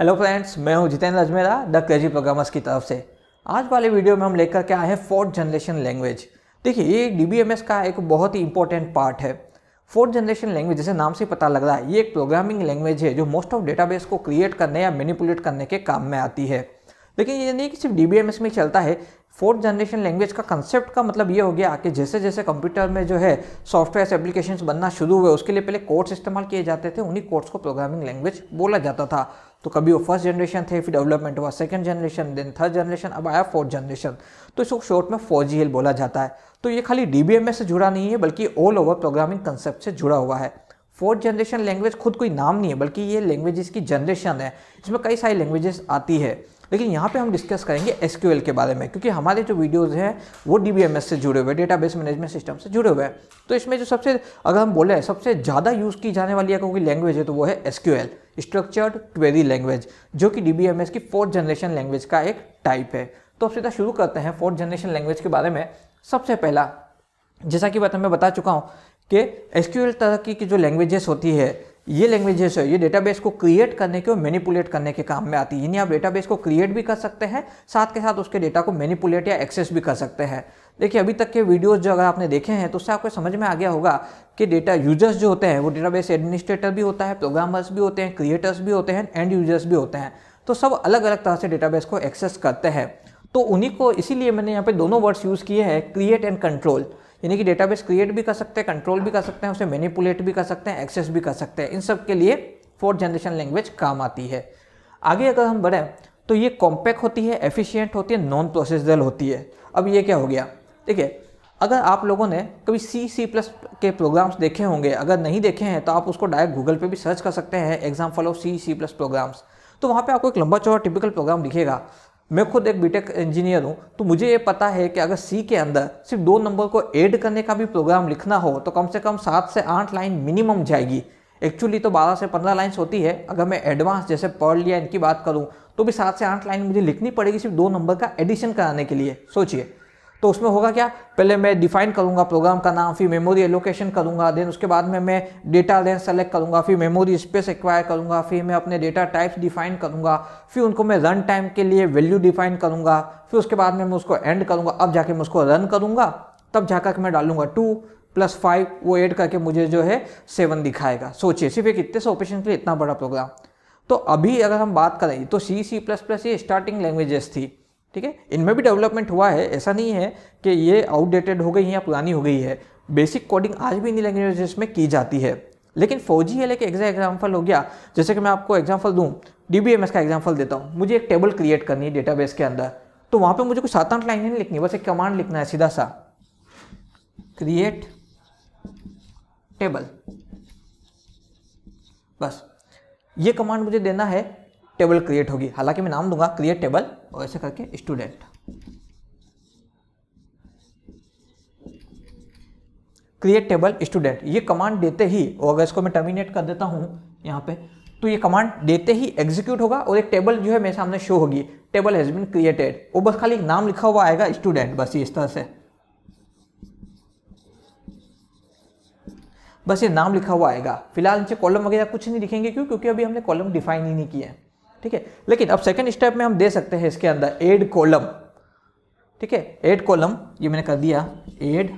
hello friends मैं हूं Jitendra Ajmera the crazy programmers की तरफ से आज वाले वीडियो में हम लेकर के आए हैं फोर्थ जनरेशन लैंग्वेज देखिए ये डी का एक बहुत ही इंपॉर्टेंट पार्ट है फोर्थ जनरेशन लैंग्वेज जैसे नाम से पता लग रहा है ये एक प्रोग्रामिंग लैंग्वेज है जो मोस्ट ऑफ डेटाबेस को क्रिएट करने या मैनिपुलेट करने के काम में आती है लेकिन ये नहीं कि सिर्फ डी में चलता है फोर्थ जनरेशन लैंग्वेज का कंसेप्ट का मतलब ये हो गया कि जैसे जैसे कंप्यूटर में जो है सॉफ्टवेयर एप्लीकेशन बनना शुरू हुए उसके लिए पहले कोर्ट्स इस्तेमाल किए जाते थे उन्हीं कोर्ट्स को प्रोग्रामिंग लैंग्वेज बोला जाता था तो कभी वो फर्स्ट जनरेशन थे फिर डेवलपमेंट हुआ second generation then third generation अब आया फोर्थ जनरेशन तो इसको शॉर्ट में फोर जी एल बोला जाता है तो ये खाली डी से जुड़ा नहीं है बल्कि ऑल ओवर प्रोग्रामिंग कंसेप्ट से जुड़ा हुआ है फोर्थ जनरेशन लैंग्वेज खुद कोई नाम नहीं है बल्कि ये लैंग्वेजेस की जनरेशन है इसमें कई सारी लैंग्वेजेस आती है लेकिन यहाँ पे हम डिस्कस करेंगे एस के बारे में क्योंकि हमारे जो वीडियोज़ हैं वो डी से जुड़े हुए डेटा मैनेजमेंट सिस्टम से जुड़े हुए हैं तो इसमें जो सबसे अगर हम बोले सबसे ज़्यादा यूज़ की जाने वाली अगर लैंग्वेज है तो वो है एस स्ट्रक्चर्ड क्वेरी लैंग्वेज जो कि डी की फोर्थ जनरेशन लैंग्वेज का एक टाइप है तो अब सीधा शुरू करते हैं फोर्थ जनरेशन लैंग्वेज के बारे में सबसे पहला जैसा कि मैं बता चुका हूँ कि एस तरह की जो लैंग्वेजेस होती है ये लैंग्वेजेस है ये डेटाबेस को क्रिएट करने के और मैनिपुलेट करने के काम में आती है यानी आप डेटाबेस को क्रिएट भी कर सकते हैं साथ के साथ उसके डेटा को मैनिपुलेट या एक्सेस भी कर सकते हैं देखिए अभी तक के वीडियोज़ जो अगर आपने देखे हैं तो उससे आपको समझ में आ गया होगा कि डेटा यूजर्स जो होते हैं वो डेटाबेस एडमिनिस्ट्रेटर भी होता है प्रोग्रामर्स भी होते हैं क्रिएटर्स भी होते हैं एंड यूजर्स भी होते हैं तो सब अलग अलग तरह से डेटाबेस को एक्सेस करते हैं तो उन्हीं को इसीलिए मैंने यहाँ पे दोनों वर्ड्स यूज़ किए हैं क्रिएट एंड कंट्रोल यानी कि डेटाबेस क्रिएट भी कर सकते हैं कंट्रोल भी कर सकते हैं उसे मैनिपुलेट भी कर सकते हैं एक्सेस भी कर सकते हैं इन सब के लिए फोर्थ जनरेशन लैंग्वेज काम आती है आगे अगर हम बढ़ें तो ये कॉम्पैक्ट होती है एफिशिएंट होती है नॉन प्रोसेसल होती है अब ये क्या हो गया ठीक है अगर आप लोगों ने कभी सी सी प्लस के प्रोग्राम्स देखे होंगे अगर नहीं देखे हैं तो आप उसको डायरेक्ट गूगल पे भी सर्च कर सकते हैं example of C C plus programs तो वहाँ पे आपको एक लंबा चौड़ा टिपिकल प्रोग्राम दिखेगा मैं खुद एक बीटेक इंजीनियर हूँ तो मुझे ये पता है कि अगर सी के अंदर सिर्फ दो नंबर को ऐड करने का भी प्रोग्राम लिखना हो तो कम से कम सात से आठ लाइन मिनिमम जाएगी एक्चुअली तो बारह से पंद्रह लाइन्स होती है अगर मैं एडवांस जैसे पढ़ लिया इनकी बात करूँ तो भी सात से आठ लाइन मुझे लिखनी पड़ेगी सिर्फ दो नंबर का एडिशन कराने के लिए सोचिए तो उसमें होगा क्या पहले मैं डिफाइन करूंगा प्रोग्राम का नाम फिर मेमोरी एलोकेशन करूंगा देन उसके बाद में मैं डेटा रेंज सेलेक्ट करूंगा फिर मेमोरी स्पेस एक्वायर करूंगा फिर मैं अपने डेटा टाइप्स डिफाइन करूंगा फिर उनको मैं रन टाइम के लिए वैल्यू डिफाइन करूंगा फिर उसके बाद में मैं उसको एंड करूंगा अब जाके मैं उसको रन करूंगा तब जाकर मैं डालूंगा टू प्लस फाइव वो एड करके मुझे जो है सेवन दिखाएगा सोचिए सिर्फ एक इतने से ऑपरेशन के लिए इतना बड़ा प्रोग्राम तो अभी अगर हम बात करें तो सी सी प्लस प्लस ये स्टार्टिंग लैंग्वेजेस थी ठीक है इनमें भी डेवलपमेंट हुआ है ऐसा नहीं है कि ये आउटडेटेड हो गई है या पुरानी हो गई है बेसिक कोडिंग आज भी इन लैंग्वेजेस में की जाती है लेकिन फौजी लेकिन एक एग्जाम्पल हो गया जैसे कि मैं आपको एग्जाम्पल दूँ डी का एग्जाम्पल देता हूँ मुझे एक टेबल क्रिएट करनी है बेस के अंदर तो वहाँ पर मुझे कुछ सात आठ लाइन नहीं लिखनी बस एक कमांड लिखना है सीधा सा क्रिएट टेबल बस ये कमांड मुझे देना है टेबल क्रिएट होगी हालांकि मैं नाम दूंगा क्रिएट टेबल और ऐसा करके स्टूडेंट क्रिएट टेबल स्टूडेंट ये कमांड देते ही और अगर इसको मैं टर्मिनेट कर देता हूँ यहाँ पे तो ये कमांड देते ही एग्जीक्यूट होगा और एक टेबल जो है मेरे सामने शो होगी टेबल हैज़ बिन क्रिएटेड वो बस खाली नाम लिखा हुआ आएगा स्टूडेंट बस इस तरह से बस ये नाम लिखा हुआ आएगा फिलहाल नीचे कॉलम वगैरह कुछ नहीं लिखेंगे क्यों क्योंकि अभी हमने कॉलम डिफाइन ही नहीं किया है ठीक है लेकिन अब सेकेंड स्टेप में हम दे सकते हैं इसके अंदर एड कॉलम ठीक है एड कॉलम ये मैंने कर दिया एड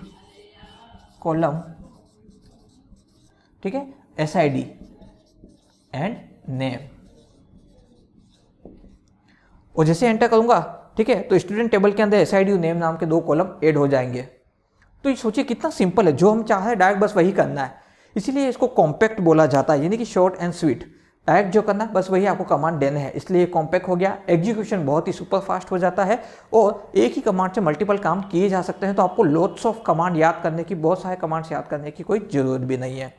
कॉलम ठीक है S I D and name और जैसे एंटर करूंगा ठीक है तो स्टूडेंट टेबल के अंदर एस आई डी नेम नाम के दो कॉलम एड हो जाएंगे तो ये सोचिए कितना सिंपल है जो हम चाहते हैं डायरेक्ट बस वही करना है इसीलिए इसको कॉम्पैक्ट बोला जाता है यानी कि शॉर्ट एंड स्वीट टाइप जो करना बस वही आपको कमांड देने हैं इसलिए कॉम्पैक्ट हो गया एग्जीक्यूशन बहुत ही सुपर फास्ट हो जाता है और एक ही कमांड से मल्टीपल काम किए जा सकते हैं तो आपको लोड्स ऑफ कमांड याद करने की बहुत सारे कमांड्स याद करने की कोई ज़रूरत भी नहीं है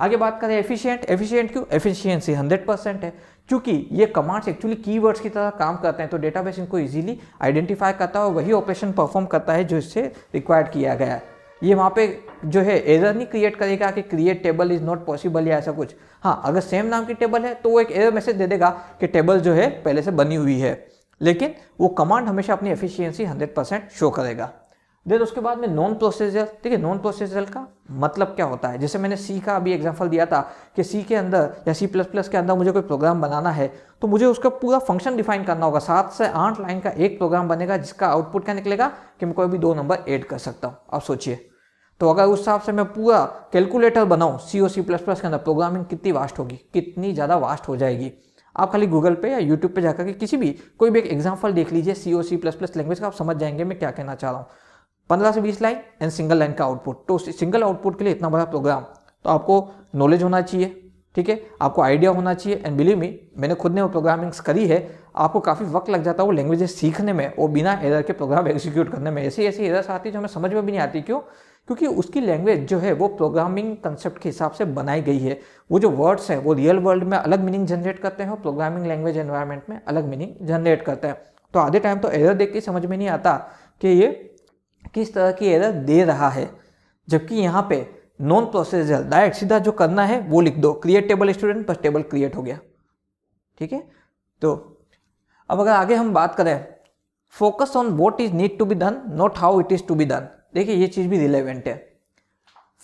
आगे बात करें एफिशिएंट एफिशिएंट क्यों एफिशिएंसी 100 परसेंट है क्योंकि ये कमांड्स एक्चुअली कीवर्ड्स की तरह काम करते हैं तो डेटाबेस इनको इजीली आइडेंटिफाई करता है और वही ऑपरेशन परफॉर्म करता है जो इससे रिक्वायर्ड किया गया है ये वहाँ पे जो है एरर नहीं क्रिएट करेगा कि create table is not possible या ऐसा कुछ हाँ अगर सेम नाम की टेबल है तो वो एक एरर मैसेज दे देगा कि टेबल जो है पहले से बनी हुई है लेकिन वो कमांड हमेशा अपनी एफिशिएंसी 100% शो करेगा देन उसके बाद में नॉन प्रोसीजर ठीक है नॉन प्रोसीजर का मतलब क्या होता है जैसे मैंने सी का अभी एग्जाम्पल दिया था कि सी के अंदर या सी प्लस प्लस के अंदर मुझे कोई प्रोग्राम बनाना है तो मुझे उसका पूरा फंक्शन डिफाइन करना होगा सात से आठ लाइन का एक प्रोग्राम बनेगा जिसका आउटपुट क्या निकलेगा कि मैं कोई भी दो नंबर ऐड कर सकता हूँ आप सोचिए तो अगर उस हिसाब से मैं पूरा कैलकुलेटर बनाऊँ सी ओ सी प्लस प्लस के अंदर प्रोग्रामिंग कितनी वास्ट होगी कितनी ज़्यादा वास्ट हो जाएगी आप खाली गूगल पे या यूट्यूब पे जाकर के किसी भी कोई भी एक एग्जाम्पल देख लीजिए C or C plus plus language का आप समझ जाएंगे मैं क्या कहना चाह रहा हूँ पंद्रह से बीस लाइन एंड सिंगल लाइन का आउटपुट तो सिंगल आउटपुट के लिए इतना बड़ा प्रोग्राम तो आपको नॉलेज होना चाहिए ठीक है आपको आइडिया होना चाहिए एंड बिलीव मी मैंने खुद ने वो प्रोग्रामिंग्स करी है आपको काफ़ी वक्त लग जाता है वो लैंग्वेजेस सीखने में और बिना एरर के प्रोग्राम एग्जीक्यूट करने में ऐसी ऐसी एरर्स आती है जो हमें समझ में भी नहीं आती क्यों क्योंकि उसकी लैंग्वेज जो है वो प्रोग्रामिंग कंसेप्ट के हिसाब से बनाई गई है वो जो वर्ड्स हैं वो रियल वर्ल्ड में अलग मीनिंग जनरेट करते हैं और प्रोग्रामिंग लैंग्वेज एनवायरमेंट में अलग मीनिंग जनरेट करते हैं तो आधे टाइम तो एरर देख के समझ में नहीं आता कि ये किस तरह की एरर दे रहा है जबकि यहाँ पे नॉन प्रोसेसर डायरेक्ट सीधा जो करना है वो लिख दो क्रिएट टेबल स्टूडेंट बस टेबल क्रिएट हो गया ठीक है तो अब अगर आगे हम बात करें focus on what is need to be done not how it is to be done देखिए ये चीज़ भी रिलेवेंट है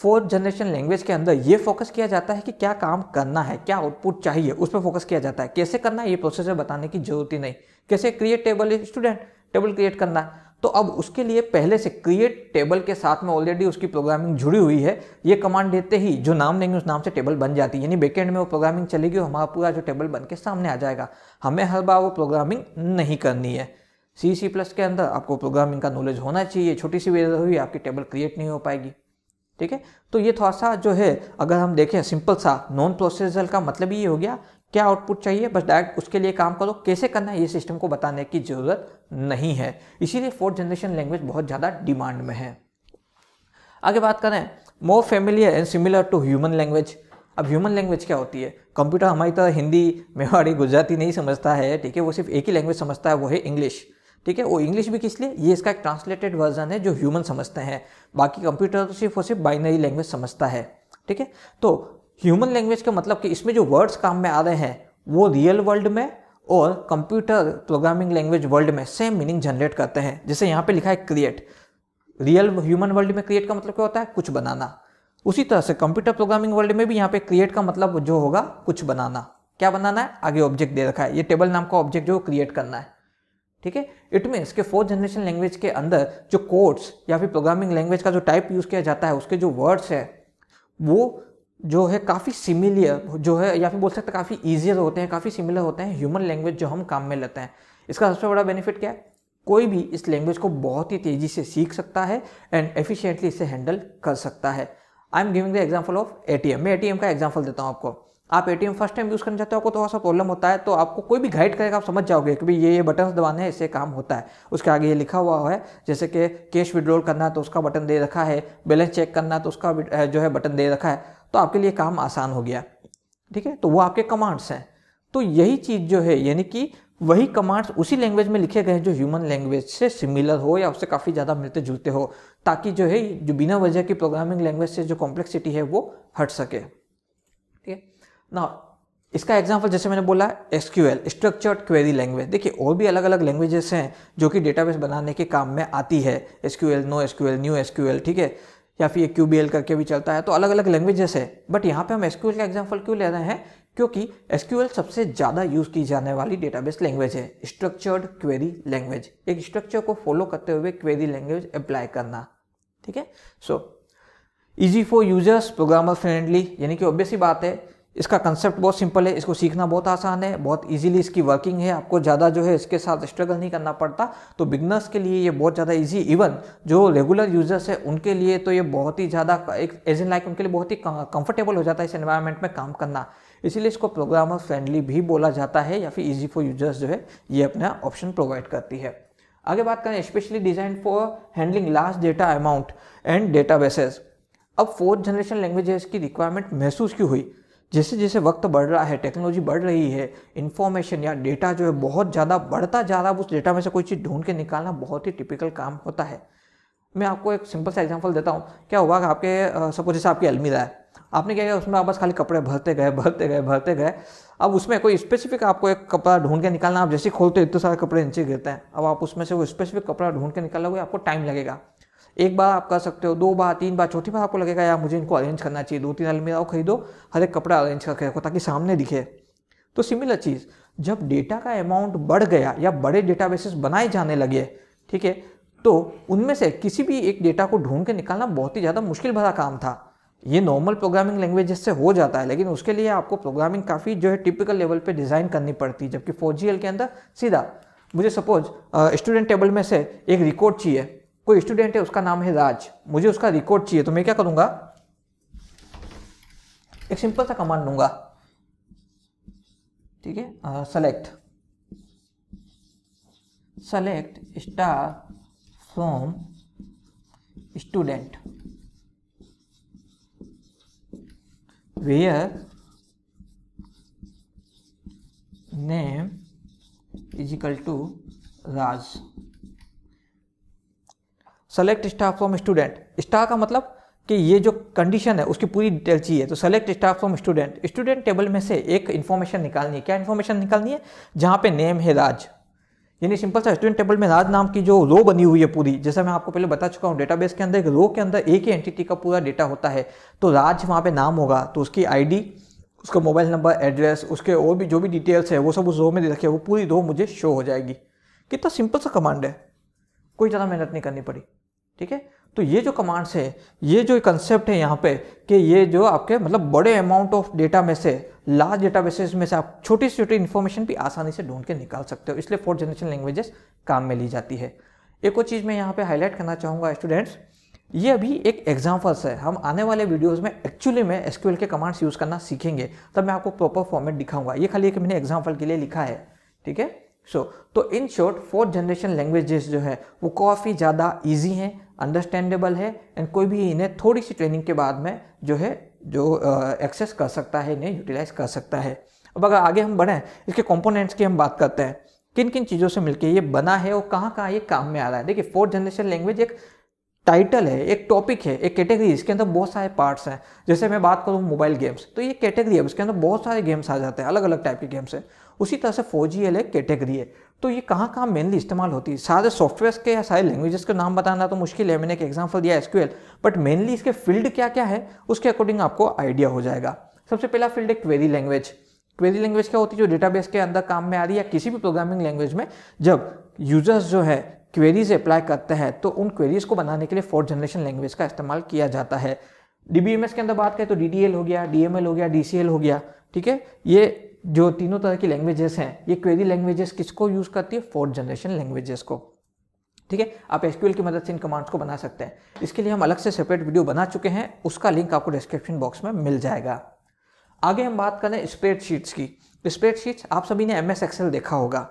फोर्थ जनरेशन लैंग्वेज के अंदर ये फोकस किया जाता है कि क्या काम करना है क्या आउटपुट चाहिए उस पर फोकस किया जाता है कैसे करना है ये प्रोसेसर बताने की जरूरत ही नहीं कैसे create table student table create करना है तो अब उसके लिए पहले से क्रिएट टेबल के साथ में ऑलरेडी उसकी प्रोग्रामिंग जुड़ी हुई है ये कमांड देते ही जो नाम देंगे उस नाम से टेबल बन जाती है यानी बेकेंड में वो प्रोग्रामिंग चलेगी और हमारा पूरा जो टेबल बन के सामने आ जाएगा हमें हर बार वो प्रोग्रामिंग नहीं करनी है सी सी प्लस के अंदर आपको प्रोग्रामिंग का नॉलेज होना चाहिए छोटी सी वजह हुई आपकी टेबल क्रिएट नहीं हो पाएगी ठीक है तो ये थोड़ा सा जो है अगर हम देखें सिंपल सा नॉन प्रोसेसर का मतलब ये हो गया क्या आउटपुट चाहिए बस डायरेक्ट उसके लिए काम करो कैसे करना है ये सिस्टम को बताने की ज़रूरत नहीं है इसीलिए फोर्थ जनरेशन लैंग्वेज बहुत ज़्यादा डिमांड में है आगे बात करें more familiar and similar to human language अब ह्यूमन लैंग्वेज क्या होती है कंप्यूटर हमारी तरह हिंदी मेवाड़ी गुजराती नहीं समझता है ठीक है वो सिर्फ एक ही लैंग्वेज समझता है वो है इंग्लिश ठीक है वो इंग्लिश भी किस लिए ये इसका एक ट्रांसलेटेड वर्जन है जो ह्यूमन समझते हैं बाकी कंप्यूटर तो सिर्फ और सिर्फ बाइनरी लैंग्वेज समझता है ठीक है तो ह्यूमन लैंग्वेज का मतलब कि इसमें जो वर्ड्स काम में आ रहे हैं वो रियल वर्ल्ड में और कंप्यूटर प्रोग्रामिंग लैंग्वेज वर्ल्ड में सेम मीनिंग जनरेट करते हैं जैसे यहाँ पे लिखा है क्रिएट रियल ह्यूमन वर्ल्ड में क्रिएट का मतलब क्या होता है कुछ बनाना उसी तरह से कंप्यूटर प्रोग्रामिंग वर्ल्ड में भी यहाँ पे क्रिएट का मतलब जो होगा कुछ बनाना क्या बनाना है आगे ऑब्जेक्ट दे रखा है ये टेबल नाम का ऑब्जेक्ट जो क्रिएट करना है ठीक है इट मीन्स के फोर्थ जनरेशन लैंग्वेज के अंदर जो कोड्स या फिर प्रोग्रामिंग लैंग्वेज का जो टाइप यूज़ किया जाता है उसके जो वर्ड्स है वो जो है काफ़ी सिमिलियर जो है या फिर बोल सकते हैं काफ़ी ईजियर होते हैं काफ़ी सिमिलर होते हैं ह्यूमन लैंग्वेज जो हम काम में लेते हैं इसका सबसे बड़ा बेनिफिट क्या है कोई भी इस लैंग्वेज को बहुत ही तेज़ी से सीख सकता है एंड एफिशिएंटली इसे हैंडल कर सकता है I am giving the example of a मैं ए का एग्जाम्पल देता हूँ आपको आप एटीएम फर्स्ट टाइम यूज़ करना चाहते हो आपको थोड़ा सा प्रॉब्लम होता है तो आपको कोई भी गाइड करेगा आप समझ जाओगे कि भाई ये ये बटन दबाने हैं इससे काम होता है उसके आगे ये लिखा हुआ है जैसे कि कैश विड्रॉल करना है तो उसका बटन दे रखा है बैलेंस चेक करना है तो उसका जो है बटन दे रखा है तो आपके लिए काम आसान हो गया ठीक है तो वो आपके कमांड्स हैं तो यही चीज़ जो है यानी कि वही कमांड्स उसी लैंग्वेज में लिखे गए हैं जो ह्यूमन लैंग्वेज से सिमिलर हो या उससे काफ़ी ज़्यादा मिलते जुलते हो ताकि जो है जो बिना वजह की प्रोग्रामिंग लैंग्वेज से जो कॉम्प्लेक्सिटी है वो हट सके ठीक है ना इसका एग्जाम्पल जैसे मैंने बोला S Q L structured query language देखिए और भी अलग अलग लैंग्वेजेस हैं जो कि डेटाबेस बनाने के काम में आती है S Q L no S Q L new S Q L ठीक है या फिर ये क्यू बी एल करके भी चलता है तो अलग अलग लैंग्वेजेस है बट यहाँ पे हम एस क्यू एल का एग्जाम्पल क्यों ले रहे हैं क्योंकि एस क्यू एल सबसे ज़्यादा यूज़ की जाने वाली डेटाबेस लैंग्वेज है स्ट्रक्चर्ड क्वेरी लैंग्वेज एक स्ट्रक्चर को फॉलो करते हुए क्वेरी लैंग्वेज अप्लाई करना ठीक है so easy for users programmer friendly यानी कि ऑब्वियस ही बात है इसका कंसेप्ट बहुत सिंपल है इसको सीखना बहुत आसान है बहुत इजीली इसकी वर्किंग है आपको ज़्यादा जो है इसके साथ स्ट्रगल नहीं करना पड़ता तो बिगनर्स के लिए ये बहुत ज़्यादा इजी इवन जो रेगुलर यूजर्स है उनके लिए तो ये बहुत ही ज़्यादा एक एज इन लाइक उनके लिए बहुत ही कंफर्टेबल हो जाता है इस एन्वायरमेंट में काम करना इसीलिए इसको प्रोग्रामर फ्रेंडली भी बोला जाता है या फिर ईजी फॉर यूजर्स जो है ये अपना ऑप्शन प्रोवाइड करती है आगे बात करें specially design for handling large data amount and data अब फोर्थ जनरेशन लैंग्वेजेस की रिक्वायरमेंट महसूस क्यों हुई जैसे जैसे वक्त बढ़ रहा है टेक्नोलॉजी बढ़ रही है इन्फॉर्मेशन या डेटा जो है बहुत ज़्यादा बढ़ता जा रहा है उस डेटा में से कोई चीज़ ढूंढ के निकालना बहुत ही टिपिकल काम होता है मैं आपको एक सिंपल सा एग्जांपल देता हूँ क्या हुआ आपके सपोज जैसे आपकी अलमीरा है आपने क्या किया उसमें आप बस खाली कपड़े भरते गए भरते गए भरते गए अब उसमें कोई स्पेसिफिक आपको एक कपड़ा ढूंढ के निकालना आप जैसे खोलते इतने सारे कपड़े नीचे गिरते हैं अब आप उसमें से वो स्पेसिफिक कपड़ा ढूंढ के निकालोगे आपको टाइम लगेगा एक बार आप कर सकते हो दो बार तीन बार चौथी बार आपको लगेगा यार मुझे इनको अरेंज करना चाहिए दो तीन अलमीरा खरीदो हर एक कपड़ा अरेंज करके रखो ताकि सामने दिखे तो सिमिलर चीज़ जब डेटा का अमाउंट बढ़ गया या बड़े डेटा बनाए जाने लगे ठीक है तो उनमें से किसी भी एक डेटा को ढूंढ के निकालना बहुत ही ज़्यादा मुश्किल भरा काम था ये नॉर्मल प्रोग्रामिंग लैंग्वेज से हो जाता है लेकिन उसके लिए आपको प्रोग्रामिंग काफ़ी जो है टिपिकल लेवल पे डिज़ाइन करनी पड़ती है जबकि फोर के अंदर सीधा मुझे सपोज स्टूडेंट टेबल में से एक रिकॉर्ड चाहिए कोई स्टूडेंट है उसका नाम है राज मुझे उसका रिकॉर्ड चाहिए तो मैं क्या करूंगा एक सिंपल सा कमांड लूंगा ठीक है select select star from student where name is equal to Raj select star from student star का मतलब कि ये जो कंडीशन है उसकी पूरी डिटेल चाहिए तो select star from student student table में से एक इन्फॉर्मेशन निकालनी है क्या इन्फॉर्मेशन निकालनी है जहाँ पे नेम है राज यानी सिंपल सा स्टूडेंट टेबल में राज नाम की जो रो बनी हुई है पूरी जैसा मैं आपको पहले बता चुका हूँ डेटाबेस के अंदर एक रो के अंदर एक ही एंटिटी का पूरा डेटा होता है तो राज वहाँ पर नाम होगा तो उसकी आई उसका मोबाइल नंबर एड्रेस उसके और भी जो भी डिटेल्स है वो सब उस रो में दे रखे वो पूरी रो मुझे शो हो जाएगी कितना सिंपल सा कमांड है कोई ज़्यादा मेहनत नहीं करनी पड़ी ठीक है तो ये जो कमांड्स है ये जो कंसेप्ट है यहाँ पे कि ये जो आपके मतलब बड़े अमाउंट ऑफ डेटा में से लार्ज डेटा बेसिस में से आप छोटी से छोटी इन्फॉर्मेशन भी आसानी से ढूंढ के निकाल सकते हो इसलिए फोर्थ जनरेशन लैंग्वेजेस काम में ली जाती है एक और चीज़ मैं यहाँ पे हाईलाइट करना चाहूँगा स्टूडेंट्स ये अभी एक एग्जाम्पल्स है हम आने वाले वीडियोज में एक्चुअली में एसक्यूएल के कमांड्स यूज़ करना सीखेंगे तब मैं आपको प्रॉपर फॉर्मेट दिखाऊंगा ये खाली एक मैंने एग्जाम्पल के लिए लिखा है ठीक है सो तो in short fourth generation languages जो है वो काफ़ी ज़्यादा ईजी हैं अंडरस्टैंडेबल है एंड कोई भी इन्हें थोड़ी सी ट्रेनिंग के बाद में जो है जो एक्सेस कर सकता है इन्हें यूटिलाइज कर सकता है अब अगर आगे हम बढ़ें इसके कंपोनेंट्स की हम बात करते हैं किन किन चीज़ों से मिलकर ये बना है और कहाँ कहाँ ये काम में आ रहा है देखिए फोर्थ जनरेशन लैंग्वेज एक टाइटल है एक टॉपिक है एक कैटेगरी इसके अंदर बहुत सारे पार्ट्स हैं जैसे मैं बात करूँ मोबाइल गेम्स तो ये कैटेगरी है उसके अंदर बहुत सारे गेम्स आ जाते हैं अलग अलग टाइप के गेम्स हैं उसी तरह से फोर जी एल एक कैटेगरी है तो ये कहाँ कहाँ मेनली इस्तेमाल होती है सारे सॉफ्टवेयर के या सारे लैंग्वेजेस के नाम बताना तो मुश्किल है मैंने एक एग्जाम्पल दिया एसक्यूएल बट मेनली इसके फील्ड क्या क्या है उसके अकॉर्डिंग आपको आइडिया हो जाएगा सबसे पहला फील्ड है क्वेरी लैंग्वेज क्वेरी लैंग्वेज क्या होती है जो डेटाबेस के अंदर काम में आ रही है या किसी भी प्रोग्रामिंग लैंग्वेज में जब यूजर्स जो है क्वेरीज अप्लाई करते हैं तो उन क्वेरीज को बनाने के लिए फोर्थ जनरेशन लैंग्वेज का इस्तेमाल किया जाता है डी के अंदर बात करें तो डी हो गया डी हो गया डी हो गया ठीक है ये जो तीनों तरह की लैंग्वेजेस हैं ये क्वेरी लैंग्वेजेस किसको यूज़ करती है फोर्थ जनरेशन लैंग्वेजेस को ठीक है आप एसक्यूएल की मदद से इन कमांड्स को बना सकते हैं इसके लिए हम अलग से सेपरेट वीडियो बना चुके हैं उसका लिंक आपको डिस्क्रिप्शन बॉक्स में मिल जाएगा आगे हम बात करें स्प्रेडशीट्स की स्प्रेडशीट्स आप सभी ने एम एस एक्सेल देखा होगा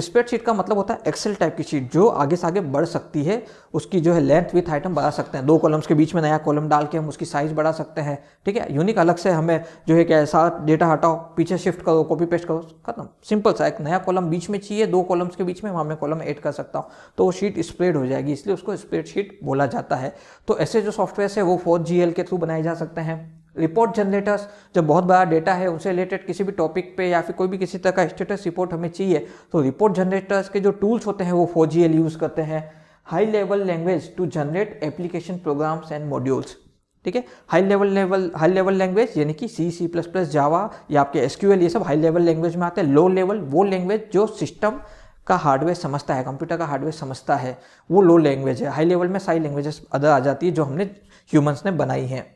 स्प्रेडशीट का मतलब होता है एक्सेल टाइप की शीट जो आगे से आगे बढ़ सकती है उसकी जो है लेंथ विथ आइटम बढ़ा सकते हैं दो कॉलम्स के बीच में नया कॉलम डाल के हम उसकी साइज बढ़ा सकते हैं ठीक है यूनिक अलग से हमें जो है क्या ऐसा डेटा हटाओ पीछे शिफ्ट करो कॉपी पेस्ट करो खत्म सिंपल सा एक नया कॉलम बीच में चाहिए दो कॉलम्स के बीच में वहाँ मैं कॉलम एड कर सकता हूँ तो वो शीट स्प्रेड हो जाएगी इसलिए उसको स्प्रेड बोला जाता है तो ऐसे जो सॉफ्टवेयर है वो फोर के थ्रू बनाए जा सकते हैं रिपोर्ट जनरेटर्स जब बहुत बड़ा डेटा है उनसे रिलेटेड किसी भी टॉपिक पे या फिर कोई भी किसी तरह का स्टेटस रिपोर्ट हमें चाहिए तो रिपोर्ट जनरेटर्स के जो टूल्स होते हैं वो फोर यूज़ करते हैं high level language to generate application programs and modules ठीक है high level level high level language यानी कि सी सी प्लस प्लस जावा या आपके एस ये सब हाई लेवल लैंग्वेज में आते हैं लो लेवल वो लैंग्वेज जो सिस्टम का हार्डवेयर समझता है कंप्यूटर का हार्डवेयर समझता है वो लो लैंग्वेज है हाई लेवल में सारी लैंग्वेजेस अदर आ जाती है जो हमने ह्यूमंस ने बनाई हैं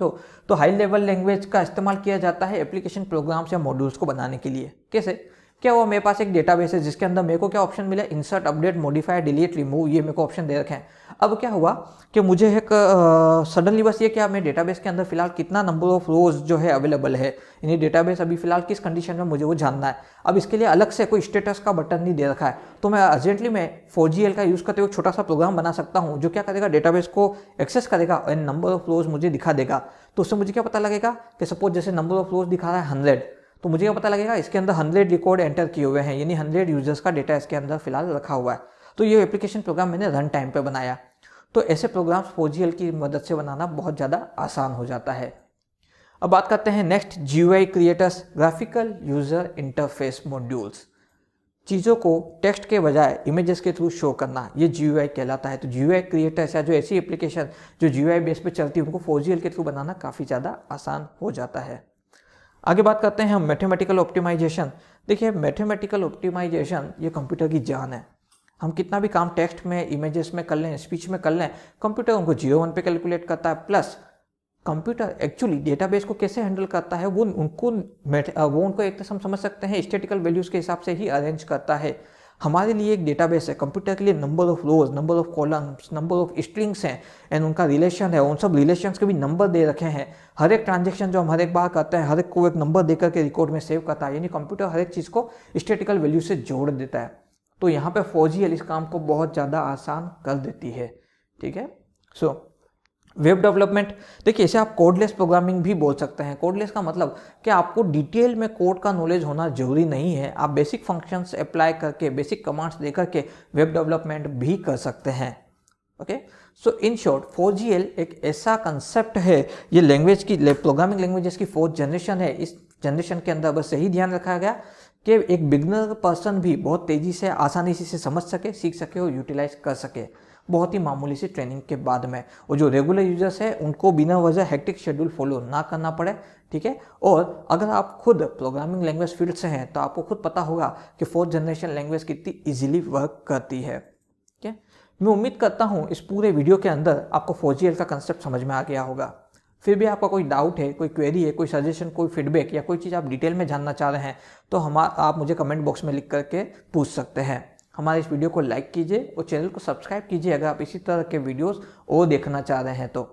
सो so, तो हाई लेवल लैंग्वेज का इस्तेमाल किया जाता है एप्लीकेशन प्रोग्राम्स या मॉड्यूल्स को बनाने के लिए कैसे क्या हुआ मेरे पास एक डेटाबेस है जिसके अंदर मेरे को क्या ऑप्शन मिला insert update modify delete remove ये मेरे को ऑप्शन दे रखे हैं अब क्या हुआ कि मुझे एक सडनली बस ये क्या मेरे डेटाबेस के अंदर फिलहाल कितना नंबर ऑफ रोज जो है अवेलेबल है यानी डेटाबेस अभी फिलहाल किस कंडीशन में मुझे वो जानना है अब इसके लिए अलग से कोई स्टेटस का बटन नहीं दे रखा है तो मैं अर्जेंटली मैं फोर का यूज़ करते हुए छोटा सा प्रोग्राम बना सकता हूँ जो क्या करेगा डेटाबेस को एक्सेस करेगा एंड नंबर ऑफ रोज मुझे दिखा देगा तो उससे मुझे क्या पता लगेगा कि सपोज जैसे नंबर ऑफ रोज दिखा रहा है हंड्रेड तो मुझे ये पता लगेगा इसके अंदर हंड्रेड रिकॉर्ड एंटर किए हुए हैं यानी हंड्रेड यूजर्स का डेटा इसके अंदर फिलहाल रखा हुआ है तो ये एप्लीकेशन प्रोग्राम मैंने रन टाइम पर बनाया तो ऐसे प्रोग्राम्स फोजीएल की मदद से बनाना बहुत ज़्यादा आसान हो जाता है अब बात करते हैं next G creators graphical user interface modules चीज़ों को टेक्स्ट के बजाय इमेजेस के थ्रू शो करना ये जी कहलाता है तो जी क्रिएटर्स या जो ऐसी एप्लीकेशन जो जी बेस पर चलती है उनको फोजीएल के थ्रू बनाना काफ़ी ज़्यादा आसान हो जाता है आगे बात करते हैं हम मैथमेटिकल ऑप्टिमाइजेशन देखिए मैथमेटिकल ऑप्टिमाइजेशन ये कंप्यूटर की जान है हम कितना भी काम टेक्स्ट में इमेजेस में कर लें स्पीच में कर लें कंप्यूटर उनको जियो वन पे कैलकुलेट करता है प्लस कंप्यूटर एक्चुअली डेटाबेस को कैसे हैंडल करता है वो उनको वो उनको एक तरह तो से हम समझ सकते हैं स्टेटिकल वैल्यूज़ के हिसाब से ही अरेंज करता है हमारे लिए एक डेटाबेस है कंप्यूटर के लिए number of rows number of columns number of strings हैं एंड उनका रिलेशन है उन सब रिलेशन के भी नंबर दे रखे हैं हर एक ट्रांजेक्शन जो हम हर एक बार करते हैं हर एक को एक नंबर दे करके रिकॉर्ड में सेव करता है यानी कंप्यूटर हर एक चीज़ को स्टेटिकल वैल्यू से जोड़ देता है तो यहाँ पर फौजी इस काम को बहुत ज़्यादा आसान कर देती है ठीक है सो so, वेब डेवलपमेंट देखिए इसे आप कोडलेस प्रोग्रामिंग भी बोल सकते हैं कोडलेस का मतलब कि आपको डिटेल में कोड का नॉलेज होना जरूरी नहीं है आप बेसिक फंक्शंस अप्लाई करके बेसिक कमांड्स दे करके वेब डेवलपमेंट भी कर सकते हैं okay so in short four G L एक ऐसा कंसेप्ट है ये लैंग्वेज की प्रोग्रामिंग लैंग्वेजेस की फोर्थ जनरेशन है इस जनरेशन के अंदर बस यही ध्यान रखा गया कि एक बिगनर पर्सन भी बहुत तेज़ी से आसानी से समझ सके सीख सके और यूटिलाइज कर सके बहुत ही मामूली सी ट्रेनिंग के बाद में और जो रेगुलर यूजर्स हैं उनको बिना वजह हेक्टिक शेड्यूल फॉलो ना करना पड़े ठीक है और अगर आप खुद प्रोग्रामिंग लैंग्वेज फील्ड से हैं तो आपको खुद पता होगा कि फोर्थ जनरेशन लैंग्वेज कितनी ईजिली वर्क करती है ठीक है मैं उम्मीद करता हूँ इस पूरे वीडियो के अंदर आपको फोर का कंसेप्ट समझ में आ गया होगा फिर भी आपका कोई डाउट है कोई क्वेरी है कोई सजेशन कोई फीडबैक या कोई चीज़ आप डिटेल में जानना चाह रहे हैं तो हम आप मुझे कमेंट बॉक्स में लिख करके पूछ सकते हैं हमारे इस वीडियो को लाइक कीजिए और चैनल को सब्सक्राइब कीजिए अगर आप इसी तरह के वीडियोस और देखना चाह रहे हैं तो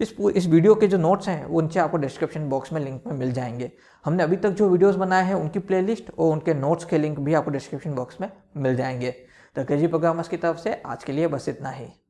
इस इस वीडियो के जो नोट्स हैं वो नीचे आपको डिस्क्रिप्शन बॉक्स में लिंक में मिल जाएंगे हमने अभी तक जो वीडियोस बनाए हैं उनकी प्लेलिस्ट और उनके नोट्स के लिंक भी आपको डिस्क्रिप्शन बॉक्स में मिल जाएंगे तो के जी प्रोग्रामर्स की तरफ से आज के लिए बस इतना ही